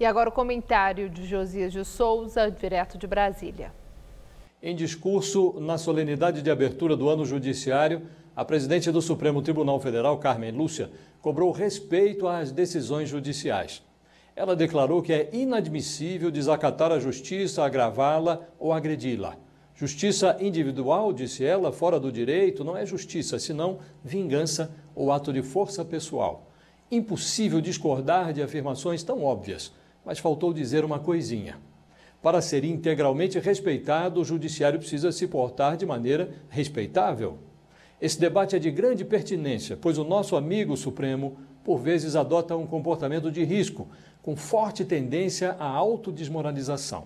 E agora o comentário de Josias de Souza, direto de Brasília. Em discurso na solenidade de abertura do ano judiciário, a presidente do Supremo Tribunal Federal, Carmen Lúcia, cobrou respeito às decisões judiciais. Ela declarou que é inadmissível desacatar a justiça, agravá-la ou agredi-la. Justiça individual, disse ela, fora do direito, não é justiça, senão vingança ou ato de força pessoal. Impossível discordar de afirmações tão óbvias mas faltou dizer uma coisinha. Para ser integralmente respeitado, o judiciário precisa se portar de maneira respeitável. Esse debate é de grande pertinência, pois o nosso amigo Supremo, por vezes, adota um comportamento de risco, com forte tendência à autodesmoralização.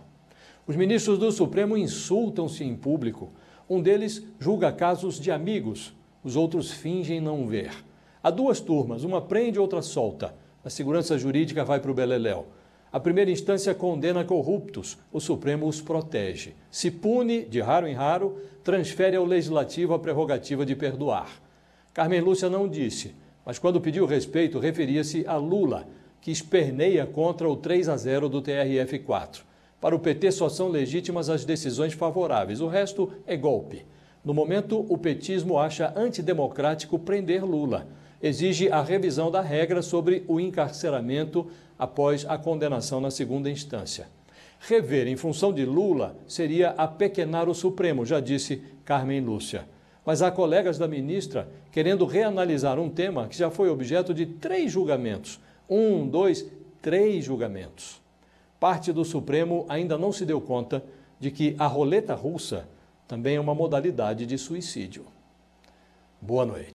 Os ministros do Supremo insultam-se em público. Um deles julga casos de amigos, os outros fingem não ver. Há duas turmas, uma prende, outra solta. A segurança jurídica vai para o Beleléu. A primeira instância condena corruptos, o Supremo os protege. Se pune, de raro em raro, transfere ao Legislativo a prerrogativa de perdoar. Carmen Lúcia não disse, mas quando pediu respeito, referia-se a Lula, que esperneia contra o 3 a 0 do TRF-4. Para o PT só são legítimas as decisões favoráveis, o resto é golpe. No momento, o petismo acha antidemocrático prender Lula exige a revisão da regra sobre o encarceramento após a condenação na segunda instância. Rever em função de Lula seria apequenar o Supremo, já disse Carmen Lúcia. Mas há colegas da ministra querendo reanalisar um tema que já foi objeto de três julgamentos. Um, dois, três julgamentos. Parte do Supremo ainda não se deu conta de que a roleta russa também é uma modalidade de suicídio. Boa noite.